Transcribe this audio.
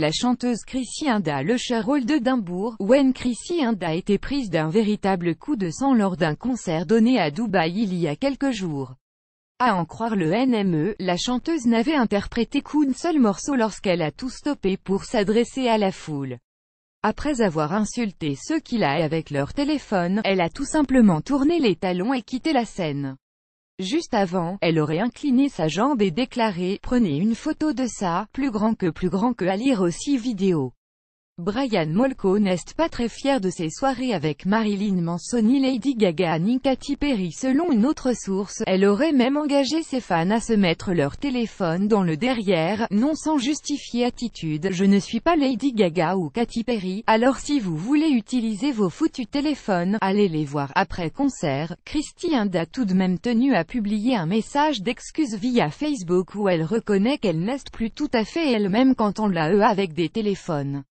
La chanteuse Chrissy Inda le de Dimbourg, Wen Chrissy Inda été prise d'un véritable coup de sang lors d'un concert donné à Dubaï il y a quelques jours. À en croire le NME, la chanteuse n'avait interprété qu'un seul morceau lorsqu'elle a tout stoppé pour s'adresser à la foule. Après avoir insulté ceux qui la avec leur téléphone, elle a tout simplement tourné les talons et quitté la scène. Juste avant, elle aurait incliné sa jambe et déclaré « Prenez une photo de ça, plus grand que plus grand que à lire aussi vidéo ». Brian Molko n'est pas très fier de ses soirées avec Marilyn Manson ni Lady Gaga ni Katy Perry selon une autre source, elle aurait même engagé ses fans à se mettre leur téléphone dans le derrière, non sans justifier attitude « Je ne suis pas Lady Gaga ou Katy Perry, alors si vous voulez utiliser vos foutus téléphones, allez les voir après concert ». Christy a tout de même tenu à publier un message d'excuse via Facebook où elle reconnaît qu'elle n'est plus tout à fait elle-même quand on l'a eu avec des téléphones.